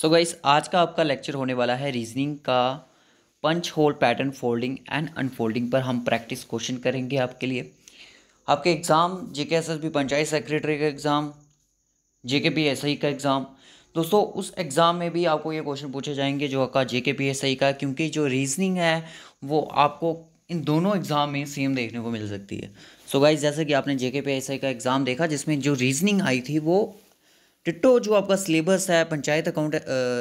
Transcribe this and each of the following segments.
सो so guys आज का आपका लेक्चर होने वाला है रीजनिंग का punch hole pattern folding and unfolding पर हम प्रैक्टिस क्वेश्चन करेंगे आपके लिए आपके exam J K S S B panchayat secretary का exam J K P S I का एग्ज़ाम दोस्तों उस एग्ज़ाम में भी आपको ये क्वेश्चन पूछे जाएंगे जो आपका जे के पी एस आई का क्योंकि जो रीजनिंग है वो आपको इन दोनों एग्ज़ाम में सेम देखने को मिल सकती है सो so गाइज जैसे कि आपने जे के पी एस आई का एग्ज़ाम देखा जिसमें जो रीजनिंग आई थी वो टिट्टो जो आपका सिलेबस है पंचायत अकाउंट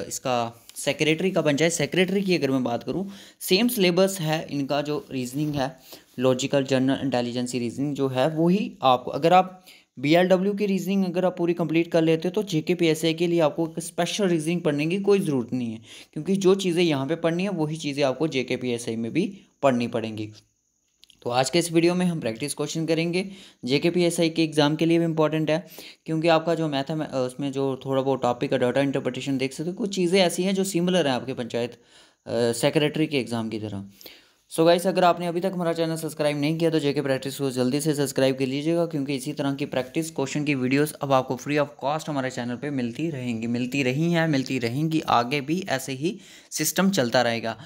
इसका सेक्रेटरी का पंचायत सेक्रेटरी की अगर मैं बात करूँ सेम सिलेबस है इनका जो रीजनिंग है लॉजिकल जनरल इंटेलिजेंसी रीजनिंग जो है वही आपको अगर आप बी एल डब्ल्यू की रीजनिंग अगर आप पूरी कंप्लीट कर लेते हो तो जे के पी एस आई के लिए आपको एक स्पेशल रीजनिंग पढ़ने की कोई ज़रूरत नहीं है क्योंकि जो चीज़ें यहाँ पे पढ़नी है वही चीज़ें आपको जे के पी एस आई में भी पढ़नी पड़ेंगी तो आज के इस वीडियो में हम प्रैक्टिस क्वेश्चन करेंगे जेके पी एस आई के एग्ज़ाम के लिए भी इंपॉर्टेंट है क्योंकि आपका जो मैथ है उसमें जो थोड़ा बहुत टॉपिक का डाटा इंटरप्रटेशन देख सकते हो कुछ चीज़ें ऐसी हैं जो सिमिलर हैं आपके पंचायत सेक्रेटरी के एग्ज़ाम की तरह सो गाइस अगर आपने अभी तक हमारा चैनल सब्सक्राइब नहीं किया तो जेके प्रैक्टिस को जल्दी से सब्सक्राइब कर लीजिएगा क्योंकि इसी तरह की प्रैक्टिस क्वेश्चन की वीडियोस अब आपको फ्री ऑफ कॉस्ट हमारे चैनल पे मिलती रहेंगी मिलती रही हैं मिलती रहेंगी आगे भी ऐसे ही सिस्टम चलता रहेगा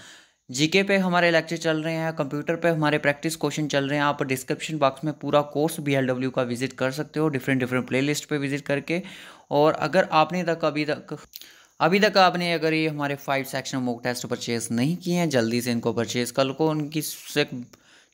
जीके पे हमारे लेक्चर चल रहे हैं कंप्यूटर पे हमारे प्रैक्टिस क्वेश्चन चल रहे हैं आप डिस्क्रिप्शन बॉक्स में पूरा कोर्स बी का विजिट कर सकते हो डिफरेंट डिफरेंट प्लेलिस्ट पे विजिट करके और अगर आपने तक अभी तक अभी तक आपने अगर ये हमारे five section mock test purchase नहीं किए हैं जल्दी से इनको परचेज़ कर लो उनकी से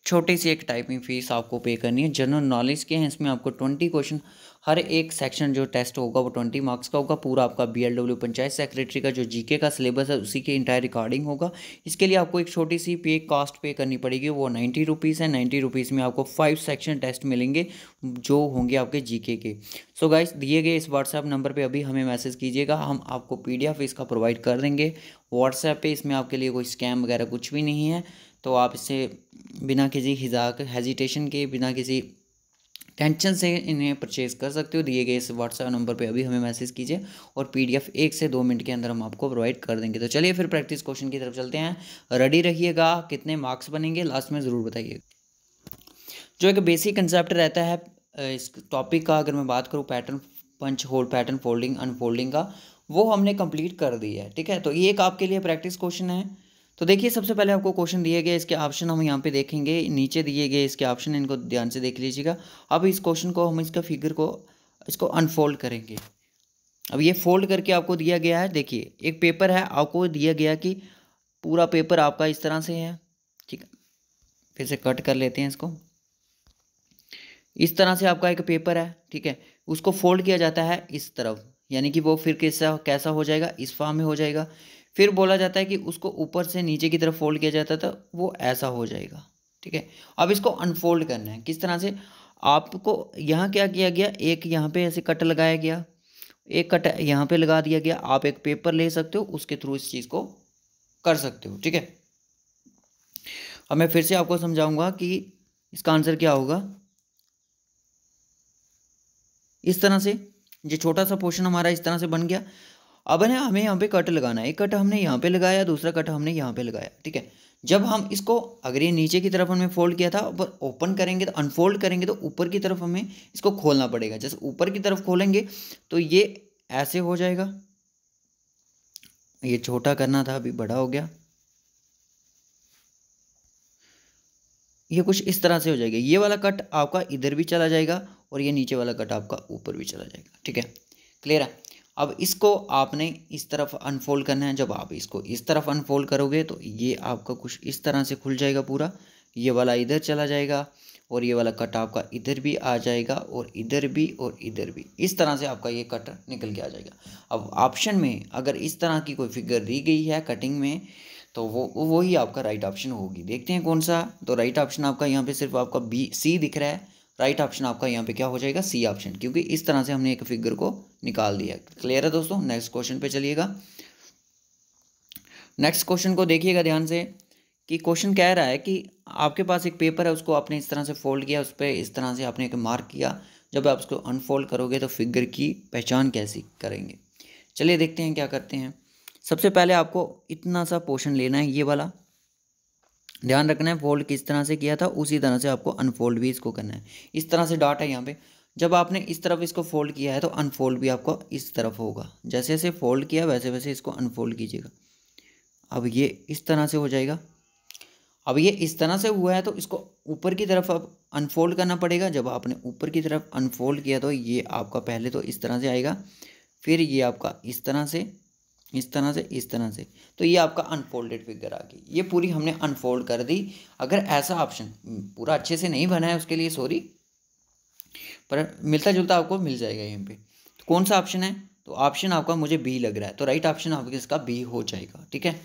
छोटी सी एक टाइपिंग फीस आपको पे करनी है जनरल नॉलेज के हैं इसमें आपको ट्वेंटी क्वेश्चन हर एक सेक्शन जो टेस्ट होगा वो ट्वेंटी मार्क्स का होगा पूरा आपका B L W panchayat secretary का जो जीके का सिलेबस है उसी के इंटायर रिकॉर्डिंग होगा इसके लिए आपको एक छोटी सी पे कॉस्ट पे करनी पड़ेगी वो नाइन्टी रुपीज़ है नाइन्टी रुपीज़ में आपको फाइव सेक्शन टेस्ट मिलेंगे जो होंगे आपके जी के सो so गाइस दिए गए इस व्हाट्सएप नंबर पर अभी हमें मैसेज कीजिएगा हम आपको पी डी इसका प्रोवाइड कर देंगे व्हाट्सएप पर इसमें आपके लिए कोई स्कैम वगैरह कुछ भी नहीं है तो आप इसे बिना किसी हिजाक हेजिटेशन के बिना किसी टेंशन से इन्हें परचेज़ कर सकते हो दिए गए इस व्हाट्सएप नंबर पे अभी हमें मैसेज कीजिए और पीडीएफ एक से दो मिनट के अंदर हम आपको प्रोवाइड कर देंगे तो चलिए फिर प्रैक्टिस क्वेश्चन की तरफ चलते हैं रेडी रहिएगा कितने मार्क्स बनेंगे लास्ट में ज़रूर बताइए जो एक बेसिक कंसेप्ट रहता है इस टॉपिक का अगर मैं बात करूँ pattern punch hold pattern folding unfolding का वो हमने कंप्लीट कर दी है ठीक है तो ये एक आपके लिए प्रैक्टिस क्वेश्चन है तो देखिए सबसे पहले आपको क्वेश्चन दिए गए इसके ऑप्शन हम यहाँ पे देखेंगे नीचे दिए गए इसके ऑप्शन इनको ध्यान से देख लीजिएगा अब इस क्वेश्चन को हम इसका फिगर को इसको अनफोल्ड करेंगे अब ये फोल्ड करके आपको दिया गया है देखिए एक पेपर है आपको दिया गया कि पूरा पेपर आपका इस तरह से है ठीक है फिर से कट कर लेते हैं इसको इस तरह से आपका एक पेपर है ठीक है उसको फोल्ड किया जाता है इस तरफ यानी कि वो फिर कैसा कैसा हो जाएगा इस फॉर्म में हो जाएगा फिर बोला जाता है कि उसको ऊपर से नीचे की तरफ फोल्ड किया जाता था वो ऐसा हो जाएगा ठीक है अब इसको अनफोल्ड करना है किस तरह से आपको यहाँ क्या किया गया एक यहाँ पे ऐसे कट लगाया गया एक कट यहाँ पे लगा दिया गया आप एक पेपर ले सकते हो उसके थ्रू इस चीज़ को कर सकते हो ठीक है अब मैं फिर से आपको समझाऊंगा कि इसका आंसर क्या होगा इस तरह से ये छोटा सा पोर्शन हमारा इस तरह से बन गया अब है हमें यहाँ पे कट लगाना है एक कट हमने यहाँ पे लगाया दूसरा कट हमने यहाँ पे लगाया ठीक है जब हम इसको अगर ये नीचे की तरफ हमने फोल्ड किया था और ओपन करेंगे तो अनफोल्ड करेंगे तो ऊपर की तरफ हमें इसको खोलना पड़ेगा जैसे ऊपर की तरफ खोलेंगे तो ये ऐसे हो जाएगा ये छोटा करना था अभी बड़ा हो गया ये कुछ इस तरह से हो जाएगा ये वाला कट आपका इधर भी चला जाएगा और ये नीचे वाला कट आपका ऊपर भी चला जाएगा ठीक है क्लियर है अब इसको आपने इस तरफ अनफोल्ड करना है जब आप इसको इस तरफ अनफोल्ड करोगे तो ये आपका कुछ इस तरह से खुल जाएगा पूरा ये वाला इधर चला जाएगा और ये वाला कट आपका इधर भी आ जाएगा और इधर भी और इधर भी इस तरह से आपका ये कट निकल के आ जाएगा अब ऑप्शन में अगर इस तरह की कोई फिगर दी गई है कटिंग में तो वो वही आपका राइट ऑप्शन होगी देखते हैं कौन सा तो राइट ऑप्शन आपका यहाँ पे सिर्फ आपका बी सी दिख रहा है राइट ऑप्शन आपका यहाँ पे क्या हो जाएगा सी ऑप्शन क्योंकि इस तरह से हमने एक फिगर को निकाल दिया क्लियर है दोस्तों नेक्स्ट क्वेश्चन पे चलिएगा नेक्स्ट क्वेश्चन को देखिएगा ध्यान से कि क्वेश्चन कह रहा है कि आपके पास एक पेपर है उसको आपने इस तरह से फोल्ड किया उस पर इस तरह से आपने एक मार्क किया जब आप उसको अनफोल्ड करोगे तो फिगर की पहचान कैसी करेंगे चलिए देखते हैं क्या करते हैं सबसे पहले आपको इतना सा पोर्शन लेना है ये वाला ध्यान रखना है फोल्ड किस तरह से किया था उसी तरह से आपको अनफोल्ड भी इसको करना है इस तरह से डॉट है यहाँ पे जब आपने इस तरफ इसको फोल्ड किया है तो अनफोल्ड भी आपको इस तरफ होगा जैसे जैसे फोल्ड किया वैसे वैसे इसको अनफोल्ड कीजिएगा अब ये इस तरह से हो जाएगा अब ये इस तरह से हुआ है तो इसको ऊपर की तरफ अब अनफोल्ड करना पड़ेगा जब आपने ऊपर की तरफ अनफोल्ड किया तो ये आपका पहले तो इस तरह से आएगा फिर ये आपका इस तरह से इस तरह से इस तरह से तो ये आपका अनफोल्डेड फिगर आ गई ये पूरी हमने अनफोल्ड कर दी अगर ऐसा ऑप्शन हम्म, पूरा अच्छे से नहीं बना है उसके लिए सॉरी पर मिलता जुलता आपको मिल जाएगा यहीं पे तो कौन सा ऑप्शन है तो ऑप्शन आपका मुझे बी लग रहा है तो राइट ऑप्शन आपके इसका बी हो जाएगा ठीक है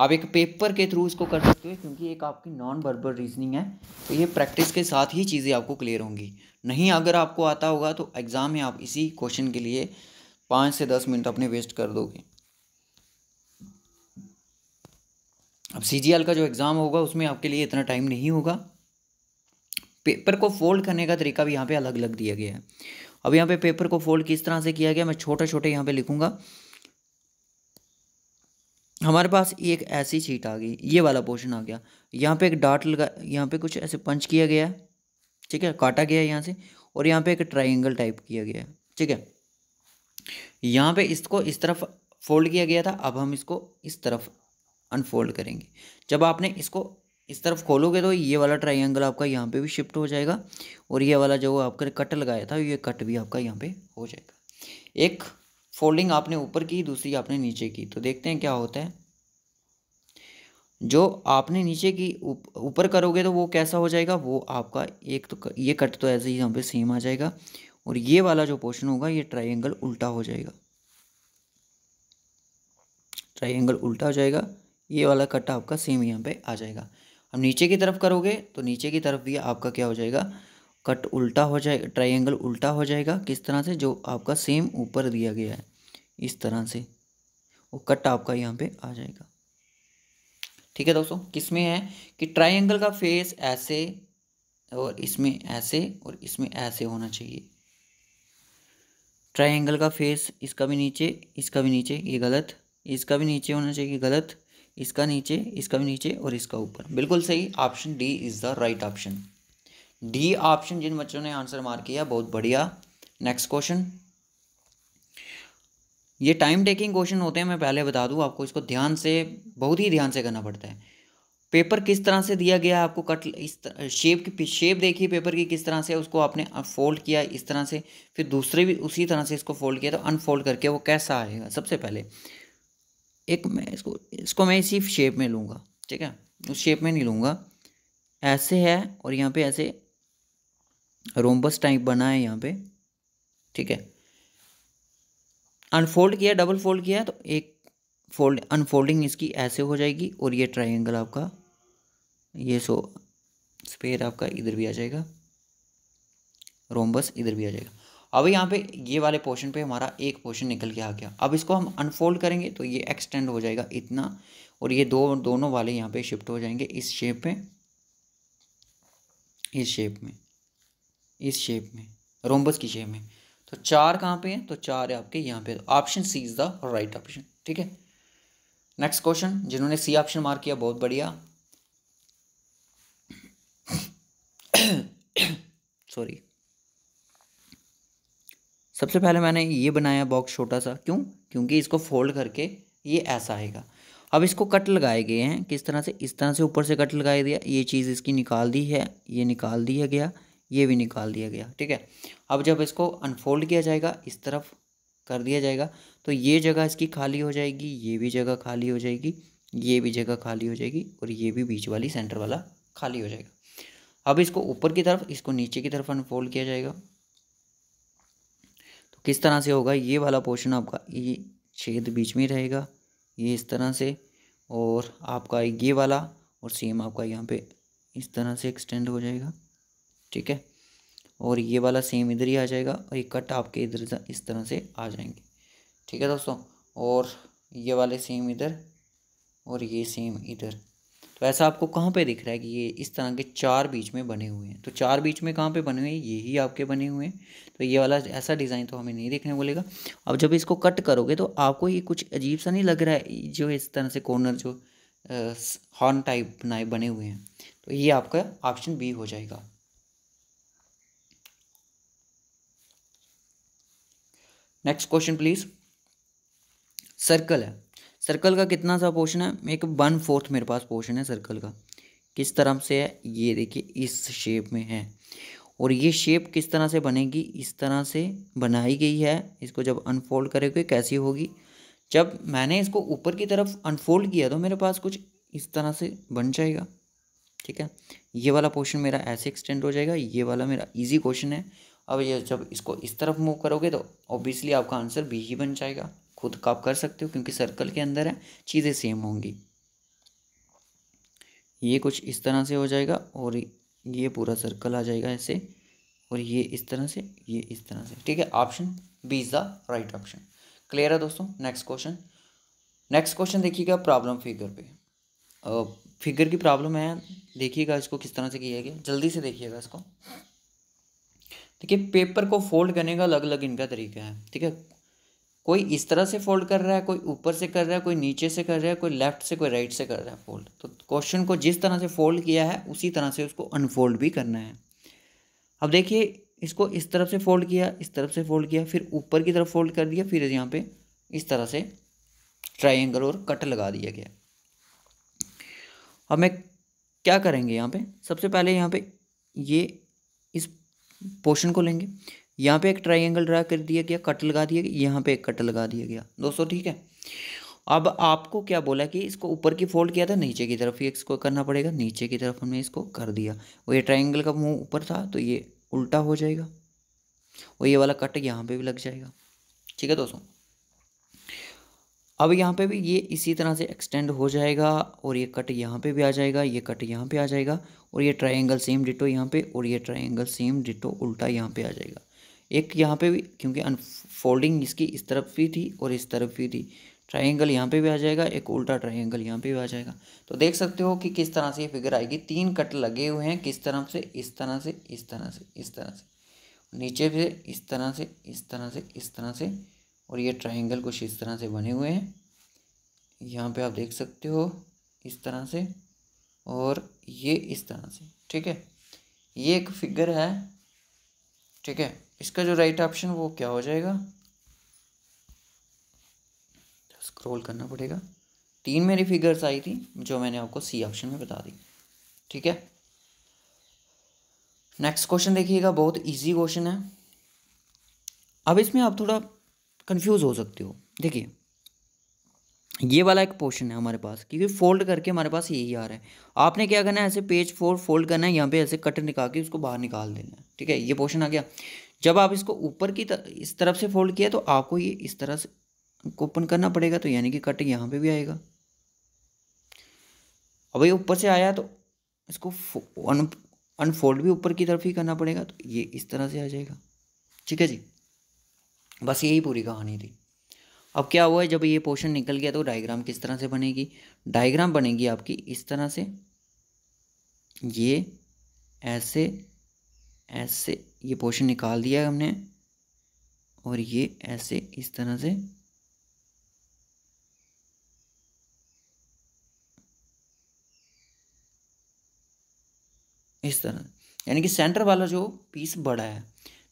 आप एक पेपर के थ्रू इसको कर सकते हो क्योंकि एक आपकी नॉन वर्बल रीजनिंग है तो ये प्रैक्टिस के साथ ही चीज़ें आपको क्लियर होंगी नहीं अगर आपको आता होगा तो एग्ज़ाम में आप इसी क्वेश्चन के लिए पाँच से दस मिनट अपने वेस्ट कर दोगे अब सी का जो एग्ज़ाम होगा उसमें आपके लिए इतना टाइम नहीं होगा पेपर को फोल्ड करने का तरीका भी यहाँ पे अलग अलग दिया गया है अब यहाँ पे पेपर को फोल्ड किस तरह से किया गया मैं छोटे छोटे यहाँ पे लिखूँगा हमारे पास एक ऐसी चीट आ गई ये वाला पोर्शन आ गया यहाँ पे एक डाट लगा यहाँ पे कुछ ऐसे पंच किया गया है ठीक है काटा गया है यहाँ से और यहाँ पे एक ट्राइंगल टाइप किया गया है ठीक है यहाँ पे इसको इस तरफ फोल्ड किया गया था अब हम इसको इस तरफ अनफोल्ड करेंगे जब आपने इसको इस तरफ खोलोगे तो ये वाला ट्राइंगल आपका यहाँ पे भी शिफ्ट हो जाएगा और ये वाला जो आपका कट लगाया था ये कट भी आपका यहाँ पे हो जाएगा एक फोल्डिंग आपने ऊपर की दूसरी आपने नीचे की तो देखते हैं क्या होता है जो आपने नीचे की ऊपर उप, करोगे तो वो कैसा हो जाएगा वो आपका एक तो ये कट तो ऐसे ही यहाँ पे सेम आ जाएगा और ये वाला जो पोर्शन होगा ये ट्राइंगल उल्टा हो जाएगा ट्राइंगल उल्टा हो जाएगा ये वाला कट आपका सेम यहाँ पे आ जाएगा अब नीचे की तरफ करोगे तो नीचे की तरफ भी आपका क्या हो जाएगा कट उल्टा हो जाएगा ट्राइंगल उल्टा हो जाएगा किस तरह से जो आपका सेम ऊपर दिया गया है इस तरह से वो कट आपका यहाँ पे आ जाएगा ठीक है दोस्तों किसमें है कि ट्राइंगल का फेस ऐसे और इसमें ऐसे और इसमें ऐसे होना चाहिए ट्राइंगल का फेस इसका भी नीचे इसका भी नीचे ये गलत इसका भी नीचे होना चाहिए गलत इसका नीचे इसका भी नीचे और इसका ऊपर बिल्कुल सही option D is the right option D option जिन बच्चों ने आंसर मार किया बहुत बढ़िया नेक्स्ट क्वेश्चन ये टाइम टेकिंग क्वेश्चन होते हैं मैं पहले बता दूं आपको इसको ध्यान से बहुत ही ध्यान से करना पड़ता है पेपर किस तरह से दिया गया आपको कट इस शेप की शेप देखिए पेपर की किस तरह से उसको आपने फोल्ड किया इस तरह से फिर दूसरे भी उसी तरह से इसको फोल्ड किया तो अनफोल्ड करके वो कैसा आएगा सबसे पहले एक मैं इसको इसको मैं इसी शेप में लूँगा ठीक है उस शेप में नहीं लूँगा ऐसे है और यहाँ पे ऐसे रोमबस टाइप बना है यहाँ पे ठीक है अनफोल्ड किया डबल फोल्ड किया तो एक फोल्ड अनफोल्डिंग इसकी ऐसे हो जाएगी और ये ट्राइंगल आपका ये सो स्पेयर आपका इधर भी आ जाएगा रोमबस इधर भी आ जाएगा अब यहाँ पे ये वाले पोर्शन पे हमारा एक पोर्शन निकल के आ गया अब इसको हम अनफोल्ड करेंगे तो ये एक्सटेंड हो जाएगा इतना और ये दो दोनों वाले यहाँ पे शिफ्ट हो जाएंगे इस शेप में इस शेप में इस शेप में रोम्बस की शेप में तो चार कहाँ पे है तो चार है आपके यहाँ पे option C is the right option ठीक है नेक्स्ट क्वेश्चन जिन्होंने सी ऑप्शन मार्क किया बहुत बढ़िया सॉरी सबसे पहले मैंने ये बनाया बॉक्स छोटा सा क्यों क्योंकि इसको फोल्ड करके ये ऐसा आएगा अब इसको कट लगाए गए हैं किस तरह से इस तरह से ऊपर से कट लगाया दिया ये चीज़ इसकी निकाल दी है ये निकाल दिया गया ये भी निकाल दिया गया ठीक है अब जब इसको अनफोल्ड किया जाएगा इस तरफ कर दिया जाएगा तो ये जगह इसकी खाली हो जाएगी ये भी जगह खाली हो जाएगी ये भी जगह खाली हो जाएगी और ये भी बीच वाली सेंटर वाला खाली हो जाएगा अब इसको ऊपर की तरफ इसको नीचे की तरफ अनफोल्ड किया जाएगा किस तरह से होगा ये वाला पोर्शन आपका ये छेद बीच में रहेगा ये इस तरह से और आपका ये वाला और सेम आपका यहाँ पे इस तरह से एक्सटेंड हो जाएगा ठीक है और ये वाला सेम इधर ही आ जाएगा और ये कट आपके इधर इस तरह से आ जाएंगे ठीक है दोस्तों और ये वाले सेम इधर और ये सेम इधर तो ऐसा आपको कहाँ पे दिख रहा है कि ये इस तरह के चार बीच में बने हुए हैं तो चार बीच में कहाँ पे बने हुए हैं ये ही आपके बने हुए हैं तो ये वाला ऐसा डिज़ाइन तो हमें नहीं देखने को मिलेगा अब जब इसको कट करोगे तो आपको ये कुछ अजीब सा नहीं लग रहा है जो इस तरह से कॉर्नर जो हॉर्न टाइप बनाए बने हुए हैं तो ये आपका ऑप्शन बी हो जाएगा नेक्स्ट क्वेश्चन प्लीज सर्कल है सर्कल का कितना सा पोर्शन है एक वन फोर्थ मेरे पास पोर्शन है सर्कल का किस तरह से है ये देखिए इस शेप में है और ये शेप किस तरह से बनेगी इस तरह से बनाई गई है इसको जब अनफोल्ड करेंगे कैसी होगी जब मैंने इसको ऊपर की तरफ अनफोल्ड किया तो मेरे पास कुछ इस तरह से बन जाएगा ठीक है ये वाला पोर्शन मेरा ऐसे एक्सटेंड हो जाएगा ये वाला मेरा इजी क्वेश्चन है अब ये जब इसको इस तरफ मूव करोगे तो ऑब्वियसली आपका आंसर बी ही बन जाएगा खुद का आप कर सकते हो क्योंकि सर्कल के अंदर है चीज़ें सेम होंगी ये कुछ इस तरह से हो जाएगा और ये पूरा सर्कल आ जाएगा ऐसे और ये इस तरह से ये इस तरह से ठीक है option B is the right option clear है दोस्तों नेक्स्ट क्वेश्चन नेक्स्ट क्वेश्चन देखिएगा प्रॉब्लम फिगर पे फिगर की प्रॉब्लम है देखिएगा इसको किस तरह से किया गया जल्दी से देखिएगा इसको देखिए पेपर को फोल्ड करने का अलग अलग इनका तरीका है ठीक है कोई इस तरह से फोल्ड कर रहा है कोई ऊपर से कर रहा है कोई नीचे से कर रहा है कोई लेफ्ट से कोई राइट से कर रहा है फोल्ड तो क्वेश्चन को जिस तरह से फोल्ड किया है उसी तरह से उसको अनफोल्ड भी करना है अब देखिए इसको इस तरफ से फोल्ड किया इस तरफ से फोल्ड किया फिर ऊपर की तरफ फोल्ड कर दिया फिर यहाँ पे इस तरह से ट्राइंगल और कट लगा दिया गया अब मैं क्या करेंगे यहाँ पे सबसे पहले यहाँ पे ये इस पोर्शन को लेंगे यहाँ पे एक ट्राइंगल ड्रा कर दिया गया कट लगा दिया गया यहाँ पे एक कट लगा दिया गया दोस्तों ठीक है अब आपको क्या बोला कि इसको ऊपर की फोल्ड किया था नीचे की तरफ ये इसको करना पड़ेगा नीचे की तरफ हमने इसको कर दिया और ये ट्राइंगल का मुंह ऊपर था तो ये उल्टा हो जाएगा और ये वाला कट यहाँ पे भी लग जाएगा ठीक है दोस्तों अब यहाँ पे भी ये इसी तरह से एक्सटेंड हो जाएगा और ये कट यहाँ पे भी आ जाएगा ये कट यहाँ पे आ जाएगा और ये ट्रायंगल सेम डिटो यहाँ पे और ये ट्रायंगल सेम डिटो उल्टा यहाँ पे आ जाएगा एक यहाँ पे भी क्योंकि अनफोल्डिंग इसकी इस तरफ भी थी और इस तरफ भी थी ट्राइंगल यहाँ पे भी आ जाएगा एक उल्टा ट्राइंगल यहाँ पे भी आ जाएगा तो देख सकते हो कि किस तरह से ये फिगर आएगी तीन कट लगे हुए हैं किस तरह से इस तरह से इस तरह से इस तरह से नीचे भी इस तरह से इस तरह से इस तरह से और ये ट्राइंगल कुछ इस तरह से बने हुए हैं यहाँ पे आप देख सकते हो इस तरह से और ये इस तरह से ठीक है ये एक फिगर है ठीक है इसका जो राइट ऑप्शन वो क्या हो जाएगा स्क्रॉल करना पड़ेगा तीन मेरी फिगर्स आई थी जो मैंने आपको सी ऑप्शन में बता दी ठीक है नेक्स्ट क्वेश्चन देखिएगा बहुत इजी क्वेश्चन है अब इसमें आप थोड़ा कंफ्यूज हो सकते हो देखिए ये वाला एक पोर्शन है हमारे पास क्योंकि फोल्ड करके हमारे पास यही आ रहा है आपने क्या करना है ऐसे पेज फोर फोल्ड करना है यहाँ पे ऐसे कट निकाल के उसको बाहर निकाल देना है ठीक है ये पोर्शन आ गया जब आप इसको ऊपर की तर, इस तरफ से फोल्ड किया तो आपको ये इस तरह से ओपन करना पड़ेगा तो यानी कि कट यहाँ पे भी आएगा अब ये ऊपर से आया तो इसको अन अनफोल्ड भी ऊपर की तरफ ही करना पड़ेगा तो ये इस तरह से आ जाएगा ठीक है जी बस यही पूरी कहानी थी अब क्या हुआ है जब ये पोर्शन निकल गया तो डायग्राम किस तरह से बनेगी डायग्राम बनेगी आपकी इस तरह से ये ऐसे ऐसे ये पोर्शन निकाल दिया है हमने और ये ऐसे इस तरह से इस तरह यानी कि सेंटर वाला जो पीस बड़ा है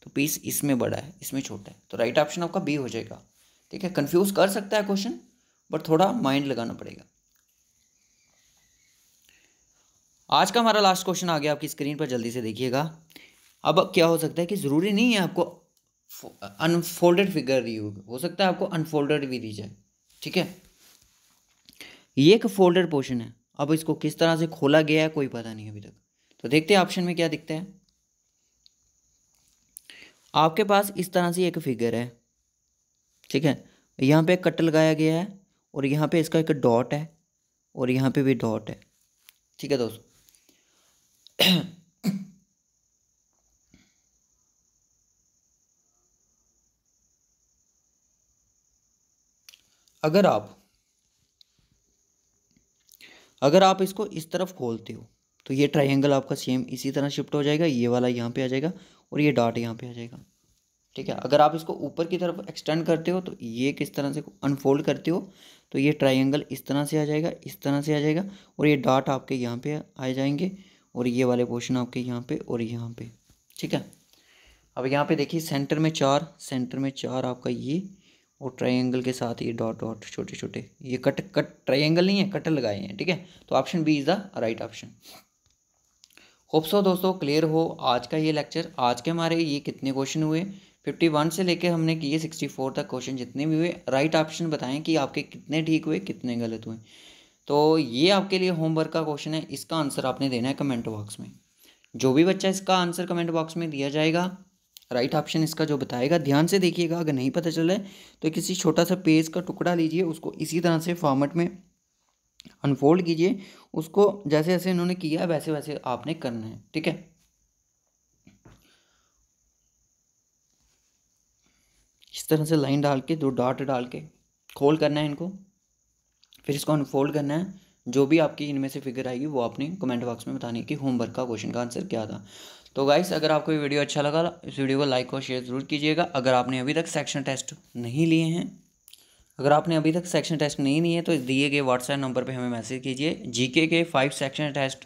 तो पीस इसमें बड़ा है इसमें छोटा है तो राइट ऑप्शन आपका बी हो जाएगा ठीक है कंफ्यूज कर सकता है क्वेश्चन बट थोड़ा माइंड लगाना पड़ेगा आज का हमारा लास्ट क्वेश्चन आ गया आपकी स्क्रीन पर जल्दी से देखिएगा अब क्या हो सकता है कि ज़रूरी नहीं है आपको अनफोल्डेड फिगर दी होगी हो सकता है आपको अनफोल्डेड भी दी जाए ठीक है ये एक फोल्डेड पोर्शन है अब इसको किस तरह से खोला गया है कोई पता नहीं अभी तक तो देखते हैं ऑप्शन में क्या दिखता है आपके पास इस तरह से एक फिगर है ठीक है यहाँ पे कट लगाया गया है और यहाँ पे इसका एक डॉट है और यहाँ पे भी डॉट है ठीक है दोस्तों अगर आप अगर आप इसको इस तरफ खोलते हो तो ये ट्राइंगल आपका सेम इसी तरह शिफ्ट हो जाएगा ये वाला यहाँ पे आ जाएगा और ये डॉट यहाँ पे आ जाएगा ठीक है अगर आप इसको ऊपर की तरफ एक्सटेंड करते हो तो ये किस तरह से अनफोल्ड करते हो तो ये ट्राइंगल इस तरह से आ जाएगा इस तरह से आ जाएगा और ये डॉट आपके यहाँ पे आ जाएंगे और ये वाले पोर्शन आपके यहाँ पे और यहाँ पे ठीक है अब यहाँ पे देखिए सेंटर में चार सेंटर में चार आपका ये और ट्रायंगल के साथ ये डॉट डॉट छोटे छोटे ये कट कट ट्राइंगल नहीं है कट लगाए हैं ठीक है तो option B is the right option hope so दोस्तों क्लियर हो आज का ये लेक्चर आज के हमारे ये कितने क्वेश्चन हुए फिफ्टी वन से लेकर हमने किए सिक्सटी फोर तक क्वेश्चन जितने भी हुए राइट ऑप्शन बताएं कि आपके कितने ठीक हुए कितने गलत हुए तो ये आपके लिए होमवर्क का क्वेश्चन है इसका आंसर आपने देना है कमेंट बॉक्स में जो भी बच्चा इसका आंसर कमेंट बॉक्स में दिया जाएगा राइट right ऑप्शन इसका जो बताएगा ध्यान से देखिएगा अगर नहीं पता चला है तो किसी छोटा सा पेज का टुकड़ा लीजिए उसको इसी तरह से फॉर्मेट में अनफोल्ड कीजिए उसको जैसे जैसे इन्होंने किया है वैसे वैसे आपने करना है ठीक है इस तरह से लाइन डाल के दो डॉट डाल के खोल करना है इनको फिर इसको अनफोल्ड करना है जो भी आपकी इनमें से फिगर आएगी वो आपने कमेंट बॉक्स में बताने की होमवर्क का क्वेश्चन का आंसर क्या था तो गाइस अगर आपको ये वीडियो अच्छा लगा इस वीडियो को लाइक और शेयर ज़रूर कीजिएगा अगर आपने अभी तक सेक्शन टेस्ट नहीं लिए हैं अगर आपने अभी तक सेक्शन टेस्ट नहीं लिए तो दिए गए व्हाट्सएप नंबर पर हमें मैसेज कीजिए जीके के five section test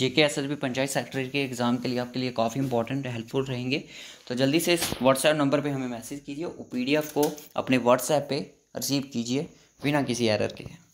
JK SSB panchayat secretary के एग्ज़ाम के लिए आपके लिए काफ़ी इंपॉर्टेंट हेल्पफुल रहेंगे तो जल्दी से इस व्हाट्सएप नंबर पे हमें मैसेज कीजिए पी एफ को अपने व्हाट्सएप पे रिसीव कीजिए बिना किसी एरर के